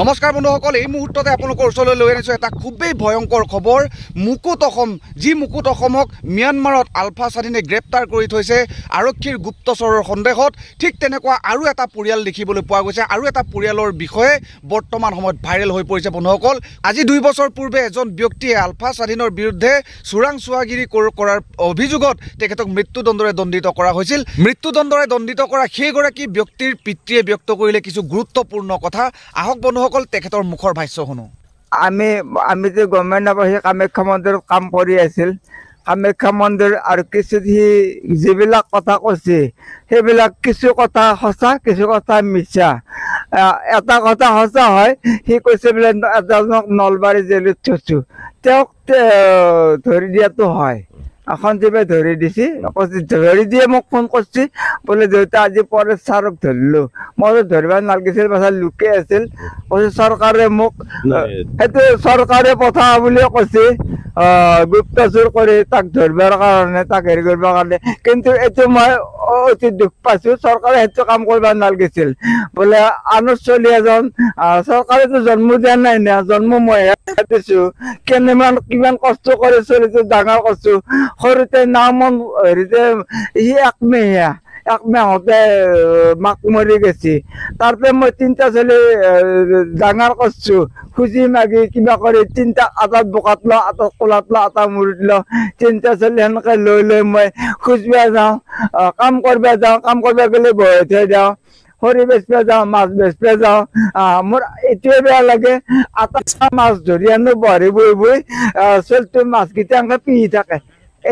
নমস্কাৰ বন্ধুসকল এই মুহূৰ্ততে আপোনালোকৰ ওচৰলৈ লৈ আনিছোঁ এটা খুবেই ভয়ংকৰ খবৰ মুকুট অসম যি মুকুট অসমক ম্যানমাৰত আলফা স্বাধীনে গ্ৰেপ্তাৰ কৰি থৈছে আৰক্ষীৰ গুপ্তচৰৰ সন্দেহত ঠিক তেনেকুৱা আৰু এটা পৰিয়াল দেখিবলৈ পোৱা গৈছে আৰু এটা পৰিয়ালৰ বিষয়ে বৰ্তমান সময়ত ভাইৰেল হৈ পৰিছে বন্ধুসকল আজি দুই বছৰ পূৰ্বে এজন ব্যক্তিয়ে আলফা স্বাধীনৰ বিৰুদ্ধে চোৰাং চোৱাগিৰি কৰাৰ অভিযোগত তেখেতক মৃত্যুদণ্ডৰে দণ্ডিত কৰা হৈছিল মৃত্যুদণ্ডৰে দণ্ডিত কৰা সেইগৰাকী ব্যক্তিৰ পিতৃয়ে ব্যক্ত কৰিলে কিছু গুৰুত্বপূৰ্ণ কথা আহক বন্ধু অকল তেখেতৰ মুখৰ ভাষ্য শুনো আমি আমি যে গভৰ্ণমেণ্ট নাপাহি কামাখ্যা মন্দিৰত কাম কৰি আছিল কামাখ্যা মন্দিৰ আৰু কিছু সি যিবিলাক কথা কৈছে সেইবিলাক কিছু কথা সঁচা কিছু কথা মিছা এটা কথা সঁচা হয় সি কৈছে বোলে এজনক নলবাৰী জেলত থৈছোঁ তেওঁক ধৰি দিয়াটো হয় সন্দীপে ধৰি দিছে কৈছে ধৰি দিয়ে মোক ফোন কৰিছে বোলে দেউতা আজি পৰে ছাৰক ধৰিলো মই ধৰিব নালাগিছিল পাছত লোকে আছিল কৈছে চৰকাৰে মোক সেইটো চৰকাৰে পঠা বুলিয়ে কৈছে গুপ্তচুৰ কৰি তাক ধৰিবৰ কাৰণে তাক হেৰি কৰিবৰ কাৰণে কিন্তু এইটো মই অতি দুখ পাইছো চৰকাৰে সেইটো কাম কৰিব নালাগিছিল বোলে চলি এজন চৰকাৰেতো জন্ম দিয়া নাই না জন্ম মই দিছো কেনেমান কিমান কষ্ট কৰি চলিছোঁ ডাঙৰ কৰিছো সৰুতে নামত হেৰিতে সি একমেহীয়া এক মাহতে মাক মৰি গৈছে তাৰপে মই তিনিটা ছোৱালী ডাঙৰ কৰিছোঁ খুজি মাগি কিবা কৰি তিনিটাক আটাত বোকাত লওঁ আটাত কোলাত লওঁ আটা মূৰত লওঁ তিনিটা ছোৱালী সেনেকৈ লৈ লৈ মই খোজব যাওঁ কাম কৰিব যাওঁ কাম কৰিব গ'লে বহাই থৈ যাওঁ খৰি বেচিব যাওঁ মাছ বেচিব যাওঁ মোৰ এইটোৱে বেয়া লাগে আটা মাছ ধৰি আনো বহি বহি বহি চলিটো মাছকেইটা এনেকৈ পিহি থাকে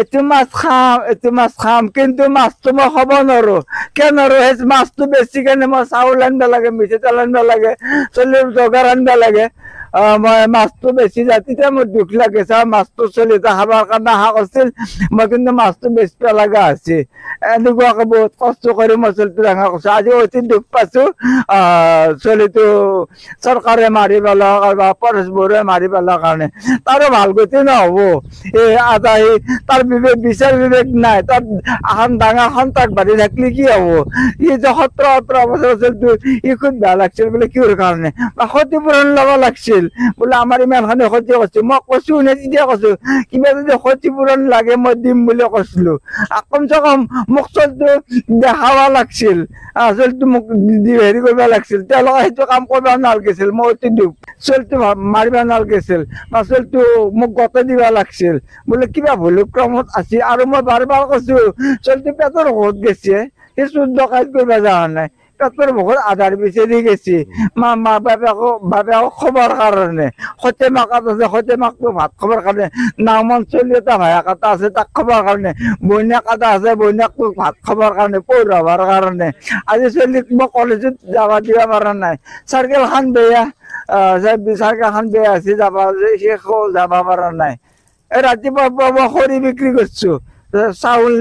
এইটো মাছ খাম এইটো মাছ খাম কিন্তু মাছটো মই খাব নোৱাৰো কিয় নোৱাৰো সেই মাছটো বেছিকেনে মই চাউল আনিব লাগে মিঠাতেল আনিব লাগে চলি জগাৰ আনিব লাগে মই মাছটো বেছি যায় তেতিয়া মোৰ দুখ লাগিছে মাছটো চলি এটা খাবৰ কাৰণে আশা কৰিছিল মই কিন্তু মাছটো বেছি লগা হৈছে এনেকুৱাকে বহুত কষ্ট কৰি মই চলিটো ডাঙৰ কৰিছোঁ আজি অতি দুখ পাইছো চলিটো চৰকাৰে মাৰি পেলাওক বা পৰেশবোৰে মাৰি পেলোৱাৰ কাৰণে তাৰো ভাল গতি নহ'ব এই আটাই তাৰ বিবেক বিচাৰ বিবেক নাই তাত এখন ডাঙৰ সন্তাক বাঢ়ি থাকিলে কি হ'ব ই যে সোতৰ সোতৰ বছৰ চলিটো ই খুব বেয়া লাগিছিল বোলে কিহৰ কাৰণে বা ক্ষতিপূৰণ ল'ব লাগিছিল আছিল বোলে আমাৰ ইমানখিনি ক্ষতি কৰিছো মই কৈছো নে কৈছো কিবা যদি ক্ষতিপূৰণ লাগে মই দিম বুলি কৈছিলো কমচে কম মোক চলটো দেখাব লাগিছিল চলটো মোক হেৰি কৰিব লাগিছিল তেওঁলোকে সেইটো কাম কৰিব নালাগে মই অতি দুখ চলটো মাৰিব নালাগে বা চলটো মোক গতে দিব লাগিছিল বোলে কিবা ক্ৰমত আছিল আৰু মই বাৰ বাৰ কৈছো চলটো পেটৰ ঘৰত গৈছে সেই চুদ্ধ কাজ কৰিব যোৱা নাই ডক্টৰ মুখত আধাৰ বিচাৰি গেছি মা মা বাপেকো বাপেকো খবৰ কাৰণে সতে মাক আছে সতে মাকটো ভাত খবৰ কাৰণে নামন চলি এটা ভায়াক এটা আছে তাক খবৰ কাৰণে বৈনাক এটা আছে বৈনাকটো ভাত খবৰ কাৰণে পৰুৱাবৰ কাৰণে আজি চলিক মই কলেজত যাব দিব পৰা নাই চাৰ্কেলখন বেয়া চাৰ্কেলখন বেয়া আছে যাব শেষ হ'ল যাব পৰা নাই এই ৰাতিপুৱাৰ পৰা মই খৰি বিক্ৰী কৰিছোঁ চাউল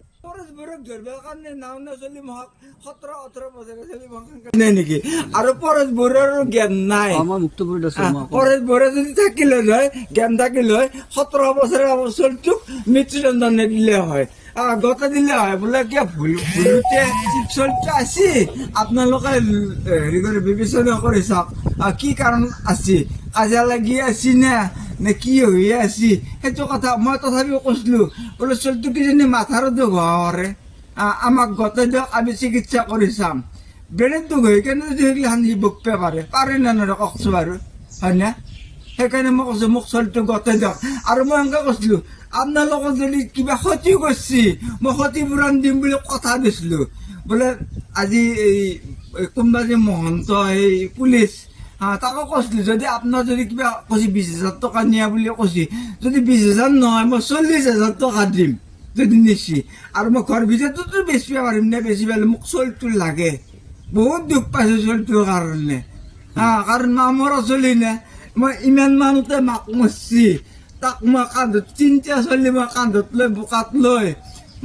নাই নেকি আৰু পৰেশ বৰুৱাৰো জ্ঞান নাই পৰেশ বৰুৱা যদি থাকিলে হয় জ্ঞান থাকিলে হয় সোতৰ বছৰৰ অৱস্থাটোক মৃত্যুদণ্ড নিদিলে হয় গতে দিলে হয় বোলে কিয় ভুল ভুলোতে চলিত আছে আপোনালোকে হেৰি কৰি বিবেচনা কৰি চাওক কি কাৰণ আছে কাজিয়া লাগি আছে নে নে কি হৈ আছে সেইটো কথা মই তথাপিও কৈছিলোঁ বোলে চলিটো কিজনী মাথাৰতো ঘৰ আমাক গোটাই দিয়ক আমি চিকিৎসা কৰি চাম বেলেগটো হৈ কেনে যদি সেইগিলাখান সি বুক পে পাৰে পাৰে নে নোৱাৰে কওকচোন বাৰু হয়নে সেইকাৰণে মই কৈছোঁ মোক চলিটো গোটাই দিয়ক আৰু মই এনেকৈ কৈছিলোঁ আপোনালোকৰ যদি কিবা ক্ষতি কৰিছে মই ক্ষতিপূৰণ দিম বুলি কথা দিছিলোঁ বোলে আজি এই কোনোবা যে মহন্ত এই পুলিচ হা তাকো কৈছিলোঁ যদি আপোনাৰ যদি কিবা কৈছে বিছ হাজাৰ টকা নিয়া বুলি কৈছে যদি বিছ হাজাৰ নহয় মই চল্লিছ হাজাৰ টকা দিম যদি নিছি আৰু মই ঘৰ ভিতৰতো বেচিব পাৰিম নে বেচিব মোক চলিটোৰ লাগে বহুত দুখ পাইছোঁ চলিটোৰ কাৰণে হা কাৰণ মামৰ চলি নে মই ইমান মানুহতে মাক মচি তাক মই কান্ধত তিনিটা চলি মই কান্ধত লৈ বোকাত লৈ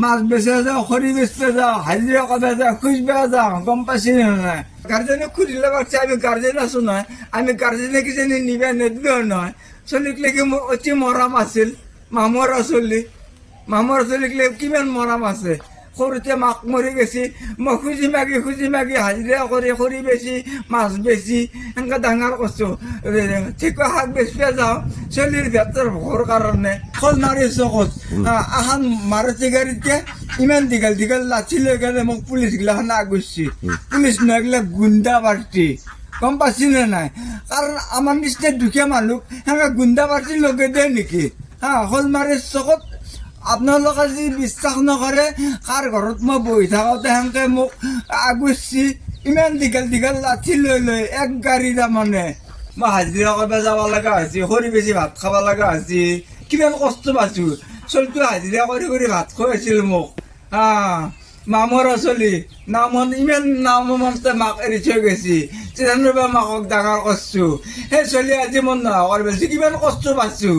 মাছ বেচে যাওঁ খৰি বেচিব যাওঁ হাজিৰা কমাই যাওঁ খুজিব যাওঁ গম পাইছে নে নাই গাৰ্জেনে খুজিলে পাৰিছে আমি গাৰ্জেন আছো নহয় আমি গাৰ্জেনে কিজানি নিব নিদিলেও নহয় চলিক লাগি মোৰ অতি মৰম আছিল মামৰ চলি মামৰ ছোৱালীগিলা কিমান মৰম আছে সৰুতে মাক মৰি গৈছে মই খুজি মাগি খুজি মাগি হাজিৰা কৰি খৰি বেচি মাছ বেচি সেনেকে ডাঙৰ কৰিছোঁ ঠিকা শাক বেচিব যাওঁ চলিৰ ভেটৰ ভোগৰ কাৰণে খল নাৰিছো কচ আহান মাৰুতি গাড়ীতে ইমান দীঘল দীঘল লাঠি লৈ গ'লে মোক পুলিচ পুলিচগিলাখন আগুচি পুলিচ নাগিলে গুণ্ডা পাৰ্টি গম পাইছিলে নাই কাৰণ আমাৰ নিচিনা দুখীয়া মানুহ সেনেকে গুণ্ডা পাৰ্টি লগে দিয়ে নেকি হা শল মাৰি চকত আপোনালোকে যদি বিশ্বাস নকৰে কাৰ ঘৰত মই বহি থাকোঁতে সেনেকৈ মোক আগুচি ইমান দীঘল দীঘল লাঠি লৈ লৈ এক গাড়ী তাৰমানে মই হাজিৰা কৰিব যাব লগা হৈছে খৰি বেছি ভাত খাব লগা হৈছে কিমান কষ্ট পাইছোঁ চলিটো হাজিৰা কৰি কৰি ভাত খুৱাই আছিল মোক হা মামৰ চলি নামত ইমান নাম মনতে মাক এৰি থৈ গৈছে তেনেদৰে মাকক ডাঙৰ কৰিছোঁ সেই চলি আজি মন নোহোৱা কৰি পাইছোঁ কিমান কষ্ট পাইছোঁ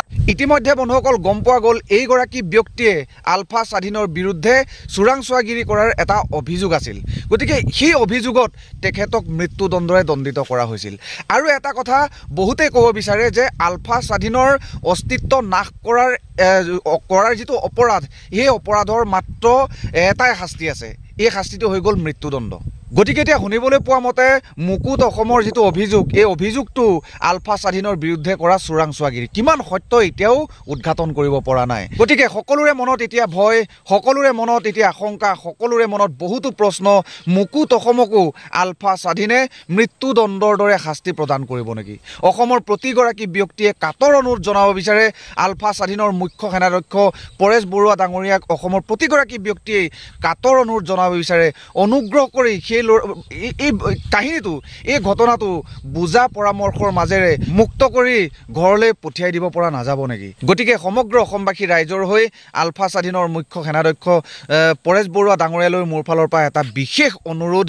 ইতিমধ্যে বন্ধুসকল গম পোৱা গ'ল এইগৰাকী ব্যক্তিয়ে আলফা স্বাধীনৰ বিৰুদ্ধে চোৰাংচোৱাগিৰি কৰাৰ এটা অভিযোগ আছিল গতিকে সেই অভিযোগত তেখেতক মৃত্যুদণ্ডৰে দণ্ডিত কৰা হৈছিল আৰু এটা কথা বহুতেই ক'ব বিচাৰে যে আলফা স্বাধীনৰ অস্তিত্ব নাশ কৰাৰ কৰাৰ যিটো অপৰাধ সেই অপৰাধৰ মাত্ৰ এটাই শাস্তি আছে এই শাস্তিটো হৈ গ'ল মৃত্যুদণ্ড গতিকে এতিয়া শুনিবলৈ পোৱা মতে মুকুট অসমৰ যিটো অভিযোগ এই অভিযোগটো আলফা স্বাধীনৰ বিৰুদ্ধে কৰা চোৰাং চোৰাংচোৱাগিৰি কিমান সত্য এতিয়াও উদঘাটন কৰিব পৰা নাই গতিকে সকলোৰে মনত এতিয়া ভয় সকলোৰে মনত এতিয়া আশংকা সকলোৰে মনত বহুতো প্ৰশ্ন মুকুট অসমকো আলফা স্বাধীনে মৃত্যুদণ্ডৰ দৰে শাস্তি প্ৰদান কৰিব নেকি অসমৰ প্ৰতিগৰাকী ব্যক্তিয়ে কাটৰ অনুৰোধ জনাব বিচাৰে আলফা স্বাধীনৰ মুখ্য সেনাধ্যক্ষ পৰেশ বৰুৱা ডাঙৰীয়াক অসমৰ প্ৰতিগৰাকী ব্যক্তিয়ে কাটৰ অনুৰোধ জনাব বিচাৰে অনুগ্ৰহ কৰি সেই এই এই কাহিনীটো এই ঘটনাটো বুজা পৰামৰ্শৰ মাজেৰে মুক্ত কৰি ঘৰলৈ পঠিয়াই দিব পৰা নাযাব নেকি গতিকে সমগ্ৰ অসমবাসী ৰাইজৰ হৈ আলফা স্বাধীনৰ মুখ্য সেনাধ্যক্ষ পৰেশ বৰুৱা ডাঙৰীয়ালৈ মোৰ ফালৰ পৰা এটা বিশেষ অনুৰোধ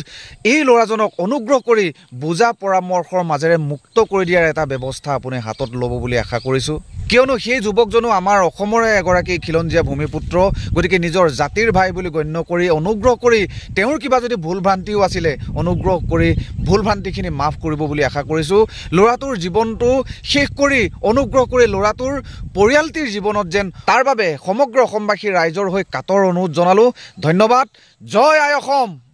এই ল'ৰাজনক অনুগ্ৰহ কৰি বুজা পৰামৰ্শৰ মাজেৰে মুক্ত কৰি দিয়াৰ এটা ব্যৱস্থা আপুনি হাতত ল'ব বুলি আশা কৰিছোঁ কিয়নো সেই যুৱকজনো আমাৰ অসমৰে এগৰাকী খিলঞ্জীয়া ভূমিপুত্ৰ গতিকে নিজৰ জাতিৰ ভাই বুলি গণ্য কৰি অনুগ্ৰহ কৰি তেওঁৰ কিবা যদি ভুল ভ্ৰান্তিও আছিলে অনুগ্ৰহ কৰে ভুল ভ্ৰান্তিখিনি মাফ কৰিব বুলি আশা কৰিছো ল'ৰাটোৰ জীৱনটো শেষ কৰি অনুগ্ৰহ কৰি ল'ৰাটোৰ পৰিয়ালটিৰ জীৱনত যেন তাৰ বাবে সমগ্ৰ অসমবাসী ৰাইজৰ হৈ কাতৰ অনুৰোধ জনালো ধন্যবাদ জয় আয়